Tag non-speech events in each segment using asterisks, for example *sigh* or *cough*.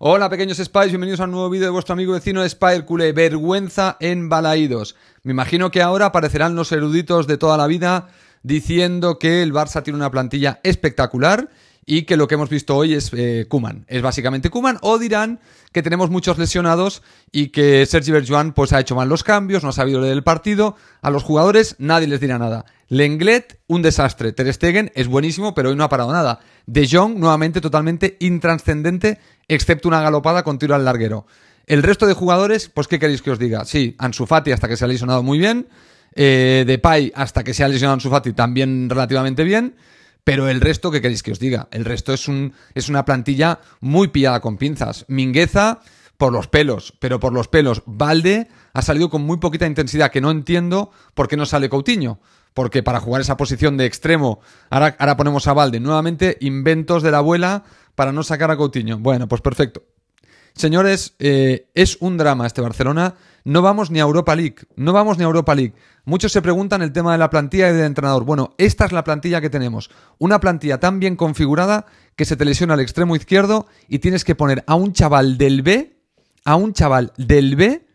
Hola pequeños Spies, bienvenidos a un nuevo vídeo de vuestro amigo vecino Spire vergüenza en Balaídos. Me imagino que ahora aparecerán los eruditos de toda la vida diciendo que el Barça tiene una plantilla espectacular y que lo que hemos visto hoy es eh, Kuman. Es básicamente Kuman. O dirán que tenemos muchos lesionados y que Sergi Berjuan pues, ha hecho mal los cambios, no ha sabido leer el partido. A los jugadores nadie les dirá nada. Lenglet, un desastre. Ter Stegen es buenísimo, pero hoy no ha parado nada. De Jong, nuevamente totalmente intranscendente, excepto una galopada con tiro al larguero. El resto de jugadores, pues ¿qué queréis que os diga? Sí, Ansu hasta que se ha lesionado muy bien. De eh, Depay hasta que se ha lesionado Ansu también relativamente bien. Pero el resto, ¿qué queréis que os diga? El resto es, una plantilla muy pillada con pinzas. Mingueza, por los pelos, pero por los pelos. Valde ha salido con muy poquita intensidad, que no entiendo por qué no sale Coutinho porque para jugar esa posición de extremo, ahora, ponemos a Valde nuevamente, inventos de la abuela para no sacar a Coutinho. Bueno, pues perfecto. Señores, eh, es un drama este Barcelona. No vamos ni a Europa League. No vamos ni a Europa League. Muchos se preguntan el tema de la plantilla y del entrenador. Bueno, esta es la plantilla que tenemos. Una plantilla tan bien configurada que se te lesiona al extremo izquierdo y tienes que poner a un chaval del B, a un chaval del B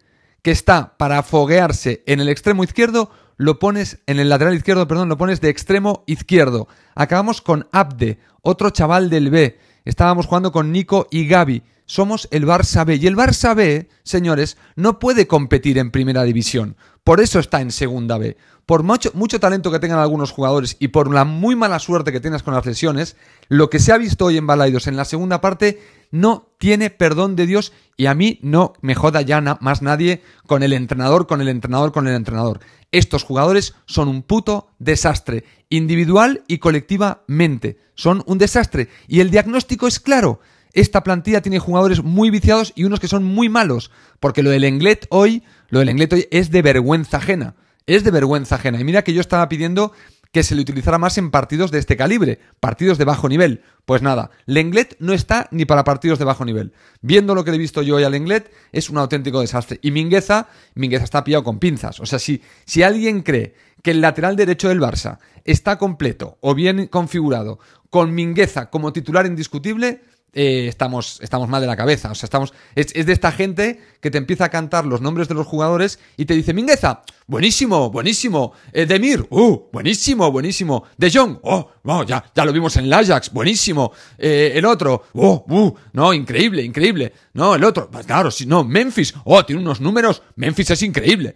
que está para foguearse en el extremo izquierdo lo pones en el lateral izquierdo, perdón, lo pones de extremo izquierdo. Acabamos con Abde, otro chaval del B. Estábamos jugando con Nico y Gaby somos el Barça B. Y el Barça B, señores, no puede competir en primera división. Por eso está en segunda B. Por mucho, talento que tengan algunos jugadores y por la muy mala suerte que tengas con las lesiones, lo que se ha visto hoy en Balaidos en la segunda parte no tiene perdón de Dios y a mí no me joda ya más nadie con el entrenador, con el entrenador, con el entrenador. Estos jugadores son un puto desastre, individual y colectivamente. Son un desastre. Y el diagnóstico es claro esta plantilla tiene jugadores muy viciados y unos que son muy malos. Porque lo del Englet hoy, lo del Englet hoy es de vergüenza ajena. Es de vergüenza ajena. Y mira que yo estaba pidiendo que se le utilizara más en partidos de este calibre, partidos de bajo nivel. Pues nada, Englet no está ni para partidos de bajo nivel. Viendo lo que he visto yo hoy al Englet, es un auténtico desastre. Y Mingueza, Mingueza está pillado con pinzas. O sea, si, si alguien cree que el lateral derecho del Barça está completo o bien configurado con Mingueza como titular indiscutible, eh, estamos, estamos mal de la cabeza. O sea, estamos. Es, de esta gente que te empieza a cantar los nombres de los jugadores y te dice: Mingueza, buenísimo, buenísimo. Eh, Demir, uh, buenísimo, buenísimo. De Jong, oh, ya, ya, lo vimos en el Ajax, buenísimo. Eh, el otro, oh, uh, no, increíble, increíble. No, el otro, pues claro, si no, Memphis, oh, tiene unos números, Memphis es increíble.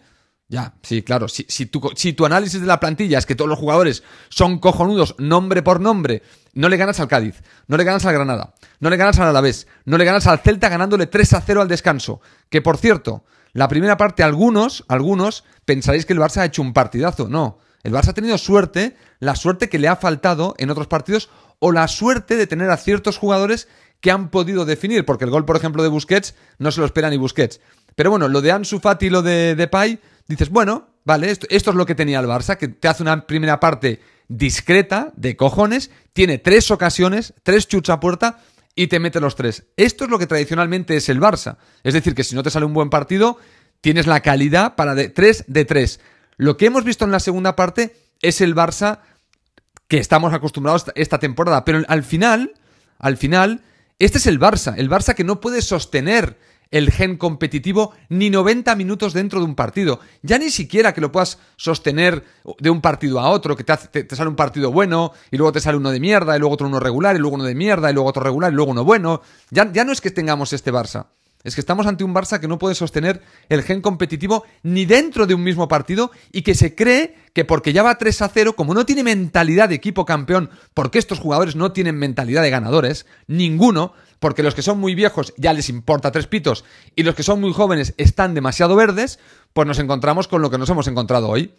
Ya, sí, claro. Si, tu, análisis de la plantilla es que todos los jugadores son cojonudos nombre por nombre, no le ganas al Cádiz, no le ganas al Granada, no le ganas al Alavés, no le ganas al Celta ganándole 3 a 0 al descanso. Que por cierto, la primera parte, algunos, algunos, pensaréis que el Barça ha hecho un partidazo. No. El Barça ha tenido suerte, la suerte que le ha faltado en otros partidos, o la suerte de tener a ciertos jugadores que han podido definir, porque el gol, por ejemplo, de Busquets no se lo espera ni Busquets. Pero bueno, lo de Ansu Fati y lo de Pay dices, bueno, vale, esto, es lo que tenía el Barça, que te hace una primera parte discreta, de cojones, tiene tres ocasiones, tres chuts a puerta y te mete los tres. Esto es lo que tradicionalmente es el Barça. Es decir, que si no te sale un buen partido, tienes la calidad para de de tres. Lo que hemos visto en la segunda parte es el Barça que estamos acostumbrados esta temporada, pero al final, al final, este es el Barça, el Barça que no puede sostener el gen competitivo ni 90 minutos dentro de un partido. Ya ni siquiera que lo puedas sostener de un partido a otro, que te, sale un partido bueno y luego te sale uno de mierda y luego otro uno regular y luego uno de mierda y luego otro regular y luego uno bueno. Ya, ya no es que tengamos este Barça. Es que estamos ante un Barça que no puede sostener el gen competitivo ni dentro de un mismo partido y que se cree que porque ya va 3 a 0, como no tiene mentalidad de equipo campeón, porque estos jugadores no tienen mentalidad de ganadores, ninguno, porque los que son muy viejos ya les importa tres pitos y los que son muy jóvenes están demasiado verdes, pues nos encontramos con lo que nos hemos encontrado hoy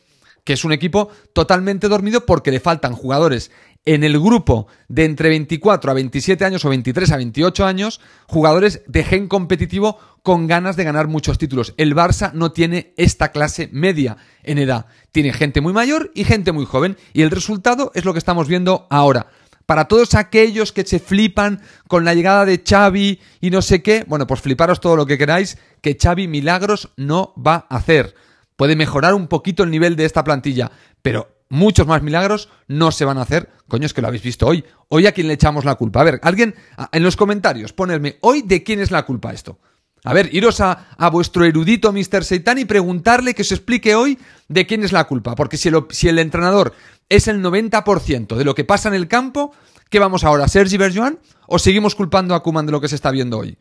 que es un equipo totalmente dormido porque le faltan jugadores en el grupo de entre 24 a 27 años o 23 a 28 años, jugadores de gen competitivo con ganas de ganar muchos títulos. El Barça no tiene esta clase media en edad. Tiene gente muy mayor y gente muy joven. Y el resultado es lo que estamos viendo ahora. Para todos aquellos que se flipan con la llegada de Xavi y no sé qué, bueno, pues fliparos todo lo que queráis, que Xavi milagros no va a hacer. Puede mejorar un poquito el nivel de esta plantilla, pero muchos más milagros no se van a hacer. Coño, es que lo habéis visto hoy. Hoy a quién le echamos la culpa. A ver, alguien en los comentarios, ponerme hoy de quién es la culpa esto. A ver, iros a, vuestro erudito Mr. Seitan y preguntarle que se explique hoy de quién es la culpa. Porque si el, si el entrenador es el 90% de lo que pasa en el campo, ¿qué vamos ahora? ¿Sergi Berjuan? ¿O seguimos culpando a Kuman de lo que se está viendo hoy?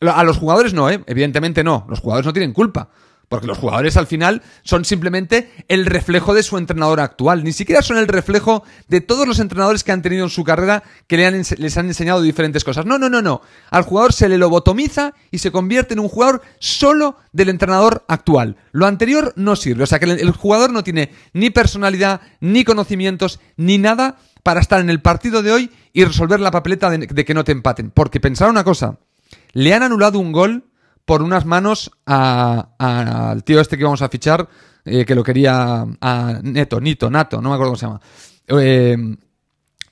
A los jugadores no, ¿eh? evidentemente no. Los jugadores no tienen culpa. Porque los jugadores al final son simplemente el reflejo de su entrenador actual. Ni siquiera son el reflejo de todos los entrenadores que han tenido en su carrera que les han enseñado diferentes cosas. No, no, no, no. Al jugador se le lobotomiza y se convierte en un jugador solo del entrenador actual. Lo anterior no sirve. O sea que el, jugador no tiene ni personalidad, ni conocimientos, ni nada para estar en el partido de hoy y resolver la papeleta de, que no te empaten. Porque pensar una cosa, le han anulado un gol por unas manos a, al tío este que vamos a fichar, eh, que lo quería a Neto, Nito, Nato, no me acuerdo cómo se llama. Eh,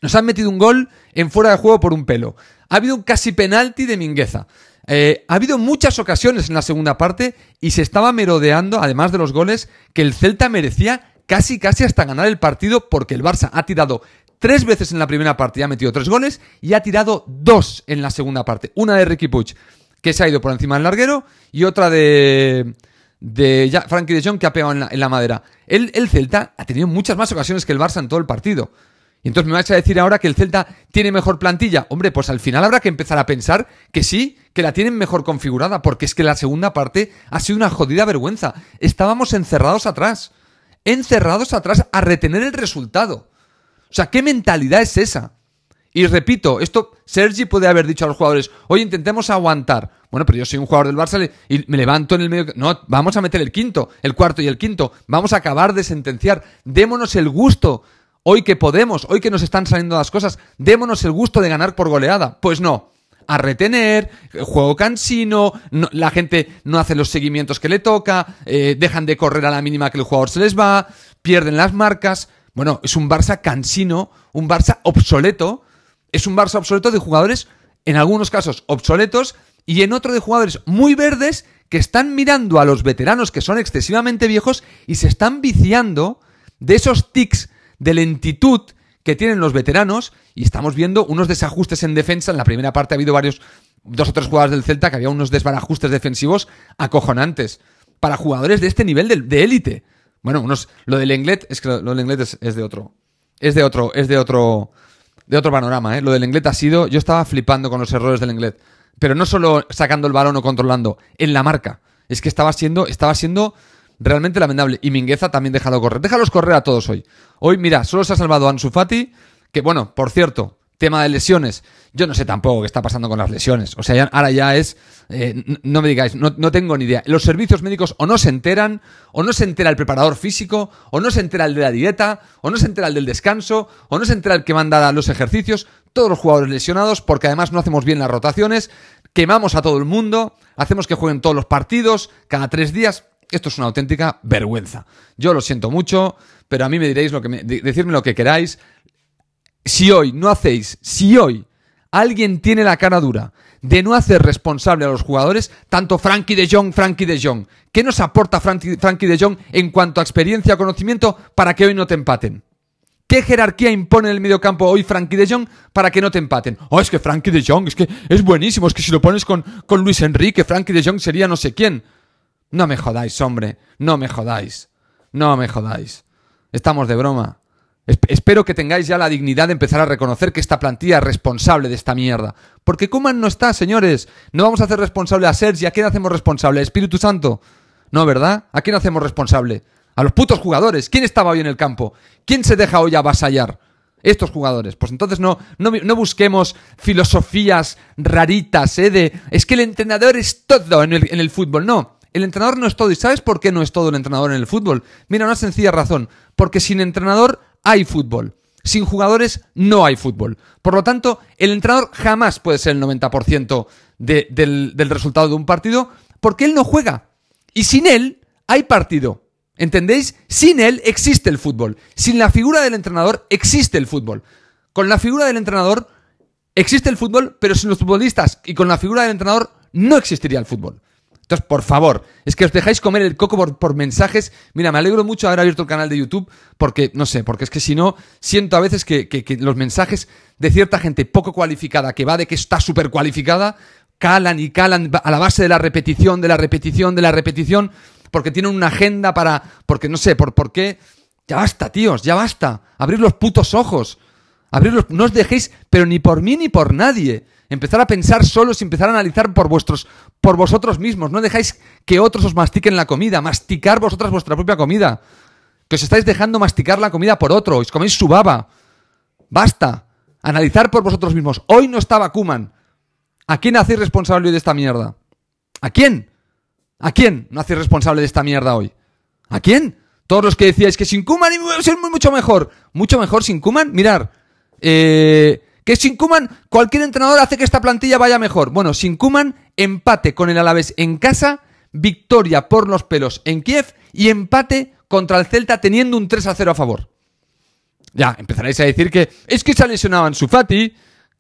nos han metido un gol en fuera de juego por un pelo. Ha habido un casi penalti de Mingueza. Eh, ha habido muchas ocasiones en la segunda parte y se estaba merodeando, además de los goles, que el Celta merecía casi casi hasta ganar el partido porque el Barça ha tirado tres veces en la primera parte y ha metido tres goles y ha tirado dos en la segunda parte. Una de Ricky Puig que se ha ido por encima del larguero y otra de, de Frankie de Jong que ha pegado en la, madera. El, el, Celta ha tenido muchas más ocasiones que el Barça en todo el partido. Y entonces me vais a decir ahora que el Celta tiene mejor plantilla. Hombre, pues al final habrá que empezar a pensar que sí, que la tienen mejor configurada, porque es que la segunda parte ha sido una jodida vergüenza. Estábamos encerrados atrás. Encerrados atrás a retener el resultado. O sea, ¿qué mentalidad es esa? Y repito, esto Sergi puede haber dicho a los jugadores, hoy intentemos aguantar. Bueno, pero yo soy un jugador del Barça y me levanto en el medio. No, vamos a meter el quinto, el cuarto y el quinto. Vamos a acabar de sentenciar. Démonos el gusto. Hoy que podemos, hoy que nos están saliendo las cosas, démonos el gusto de ganar por goleada. Pues no. A retener, eh, juego cansino, no, la gente no hace los seguimientos que le toca, eh, dejan de correr a la mínima que el jugador se les va, pierden las marcas. Bueno, es un Barça cansino, un Barça obsoleto, es un Barça obsoleto de jugadores, en algunos casos obsoletos, y en otro de jugadores muy verdes que están mirando a los veteranos que son excesivamente viejos y se están viciando de esos tics de lentitud que tienen los veteranos y estamos viendo unos desajustes en defensa. En la primera parte ha habido varios, dos o tres jugadores del Celta que había unos desbarajustes defensivos acojonantes para jugadores de este nivel de élite. Bueno, unos, lo del Englet, es que lo, es de otro. Es de otro, es de otro, de otro panorama. ¿eh? Lo del Englet ha sido, yo estaba flipando con los errores del Englet, pero no solo sacando el balón o controlando, en la marca. Es que estaba siendo, estaba siendo realmente lamentable. Y Mingueza también déjalo correr. Déjalos correr a todos hoy. Hoy, mira, solo se ha salvado Ansu Fati, que bueno, por cierto, tema de lesiones. Yo no sé tampoco qué está pasando con las lesiones. O sea, ahora ya es, eh, no me digáis, no, tengo ni idea. Los servicios médicos o no se enteran, o no se entera el preparador físico, o no se entera el de la dieta, o no se entera el del descanso, o no se entera el que manda los ejercicios. Todos los jugadores lesionados, porque además no hacemos bien las rotaciones, quemamos a todo el mundo, hacemos que jueguen todos los partidos, cada tres días. Esto es una auténtica vergüenza. Yo lo siento mucho, pero a mí me diréis lo que me, decirme lo que queráis si hoy no hacéis, si hoy alguien tiene la cara dura de no hacer responsable a los jugadores, tanto Frankie de Jong, Frankie de Jong, ¿qué nos aporta Frankie, de Jong en cuanto a experiencia, conocimiento, para que hoy no te empaten? ¿Qué jerarquía impone en el mediocampo hoy Frankie de Jong para que no te empaten? Oh, es que Frankie de Jong, es que es buenísimo, es que si lo pones con, con Luis Enrique, Frankie de Jong sería no sé quién. No me jodáis, hombre, no me jodáis, no me jodáis. Estamos de broma. Espero que tengáis ya la dignidad de empezar a reconocer que esta plantilla es responsable de esta mierda. Porque Kuman no está, señores. No vamos a hacer responsable a Sergi. ¿A quién hacemos responsable? ¿A Espíritu Santo? No, ¿verdad? ¿A quién hacemos responsable? A los putos jugadores. ¿Quién estaba hoy en el campo? ¿Quién se deja hoy avasallar? Estos jugadores. Pues entonces no, no, busquemos filosofías raritas, ¿eh? De es que el entrenador es todo en el, en el fútbol. No. El entrenador no es todo. ¿Y sabes por qué no es todo el entrenador en el fútbol? Mira, una sencilla razón. Porque sin entrenador hay fútbol. Sin jugadores no hay fútbol. Por lo tanto, el entrenador jamás puede ser el 90% del resultado de un partido porque él no juega. Y sin él hay partido. ¿Entendéis? Sin él existe el fútbol. Sin la figura del entrenador existe el fútbol. Con la figura del entrenador existe el fútbol, pero sin los futbolistas y con la figura del entrenador no existiría el fútbol. Entonces, por favor, es que os dejáis comer el coco por, mensajes. Mira, me alegro mucho de haber abierto el canal de YouTube porque, no sé, porque es que si no, siento a veces que, los mensajes de cierta gente poco cualificada, que va de que está súper cualificada, calan y calan a la base de la repetición, de la repetición, de la repetición, porque tienen una agenda para, porque no sé, por, por qué. Ya basta, tíos, ya basta. Abrir los putos ojos. Abrirlos, no os dejéis, pero ni por mí ni por nadie. Empezar a pensar solos y empezar a analizar por, vuestros, por vosotros mismos. No dejáis que otros os mastiquen la comida. Masticar vosotras vuestra propia comida. Que os estáis dejando masticar la comida por otro. Os coméis su baba. Basta. Analizar por vosotros mismos. Hoy no estaba Kuman. ¿A quién hacéis responsable hoy de esta mierda? ¿A quién? ¿A quién no hacéis responsable de esta mierda hoy? ¿A quién? Todos los que decíais que sin Kuman es mucho mejor. Mucho mejor sin Kuman. Mirar. Eh, que sin Kuman, cualquier entrenador hace que esta plantilla vaya mejor. Bueno, sin Kuman, empate con el Alavés en casa, victoria por los pelos en Kiev y empate contra el Celta teniendo un 3 a 0 a favor. Ya, empezaréis a decir que es que se lesionaban su Fati,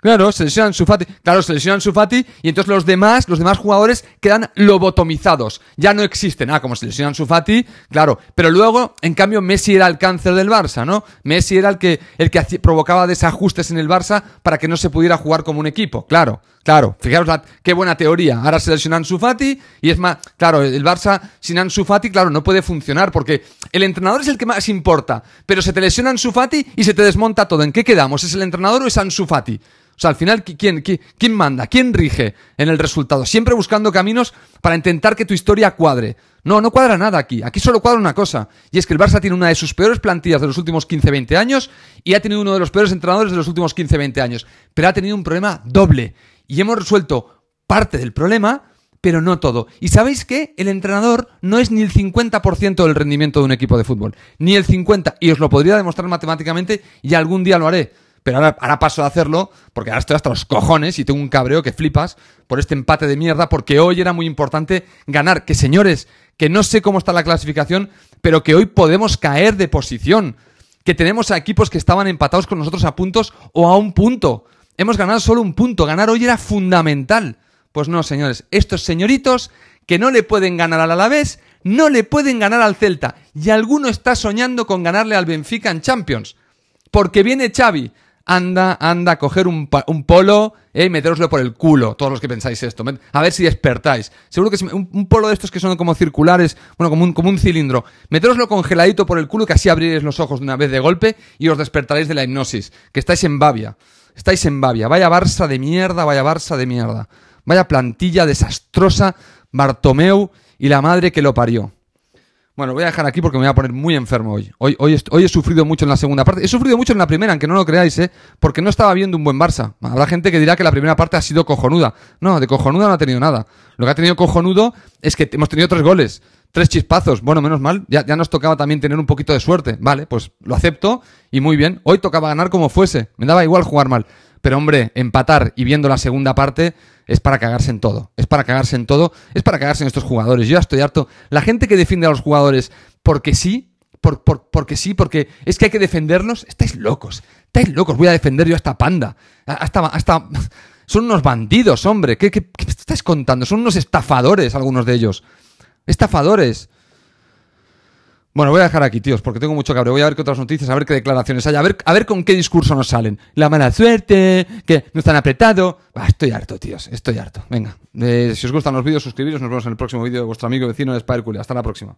Claro, se lesionan Sufati. Claro, se lesionan Sufati y entonces los demás, los demás jugadores quedan lobotomizados. Ya no existen. Ah, como se lesionan Sufati, claro. Pero luego, en cambio, Messi era el cáncer del Barça, ¿no? Messi era el que, provocaba desajustes en el Barça para que no se pudiera jugar como un equipo. Claro, claro. Fijaros qué buena teoría. Ahora se lesionan Sufati y es más, claro, el Barça sin Ansu claro, no puede funcionar porque el entrenador es el que más importa. Pero se te lesiona Sufati y se te desmonta todo. ¿En qué quedamos? ¿Es el entrenador o es Ansufati? O sea, al final, ¿quién, manda? ¿Quién rige en el resultado? Siempre buscando caminos para intentar que tu historia cuadre. No, no cuadra nada aquí. Aquí solo cuadra una cosa. Y es que el Barça tiene una de sus peores plantillas de los últimos 15-20 años y ha tenido uno de los peores entrenadores de los últimos 15-20 años. Pero ha tenido un problema doble. Y hemos resuelto parte del problema, pero no todo. Y sabéis que el entrenador no es ni el 50% del rendimiento de un equipo de fútbol, ni el 50%, y os lo podría demostrar matemáticamente y algún día lo haré. Pero ahora, paso a hacerlo porque ahora estoy hasta los cojones y tengo un cabreo que flipas por este empate de mierda porque hoy era muy importante ganar. Que señores, que no sé cómo está la clasificación, pero que hoy podemos caer de posición. Que tenemos a equipos que estaban empatados con nosotros a puntos o a un punto. Hemos ganado solo un punto. Ganar hoy era fundamental. Pues no, señores. Estos señoritos que no le pueden ganar al Alavés, no le pueden ganar al Celta. Y alguno está soñando con ganarle al Benfica en Champions. Porque viene Xavi, anda, anda, coger un, polo eh, y meteroslo por el culo, todos los que pensáis esto. A ver si despertáis. Seguro que un, polo de estos que son como circulares, bueno, como un, como un cilindro, meteroslo congeladito por el culo, que así abriréis los ojos de una vez de golpe y os despertaréis de la hipnosis, que estáis en Babia. Estáis en Babia. Vaya Barsa de mierda, vaya Barça de mierda. Vaya plantilla desastrosa, Bartomeu y la madre que lo parió. Bueno, voy a dejar aquí porque me voy a poner muy enfermo hoy. Hoy, hoy, he sufrido mucho en la segunda parte. He sufrido mucho en la primera, aunque no lo creáis, ¿eh? porque no estaba viendo un buen Barça. Habrá gente que dirá que la primera parte ha sido cojonuda. No, de cojonuda no ha tenido nada. Lo que ha tenido cojonudo es que hemos tenido tres goles, tres chispazos. Bueno, menos mal, ya, ya nos tocaba también tener un poquito de suerte. Vale, pues lo acepto y muy bien. Hoy tocaba ganar como fuese. Me daba igual jugar mal. Pero hombre, empatar y viendo la segunda parte, es para cagarse en todo. Es para cagarse en todo, es para cagarse en estos jugadores. Yo ya estoy harto. La gente que defiende a los jugadores porque sí, por, porque sí, porque es que hay que defenderlos, estáis locos. Estáis locos, voy a defender yo a esta panda. Hasta, hasta, *laughs* son unos bandidos, hombre. ¿Qué, qué, estáis contando? Son unos estafadores algunos de ellos. Estafadores. Bueno, voy a dejar aquí, tíos, porque tengo mucho cabreo. Voy a ver qué otras noticias, a ver qué declaraciones hay, a ver, a ver con qué discurso nos salen. La mala suerte, que no están apretado. Ah, estoy harto, tíos, estoy harto. Venga, si os gustan los vídeos, suscribiros. Nos vemos en el próximo vídeo de vuestro amigo vecino de Cool. Hasta la próxima.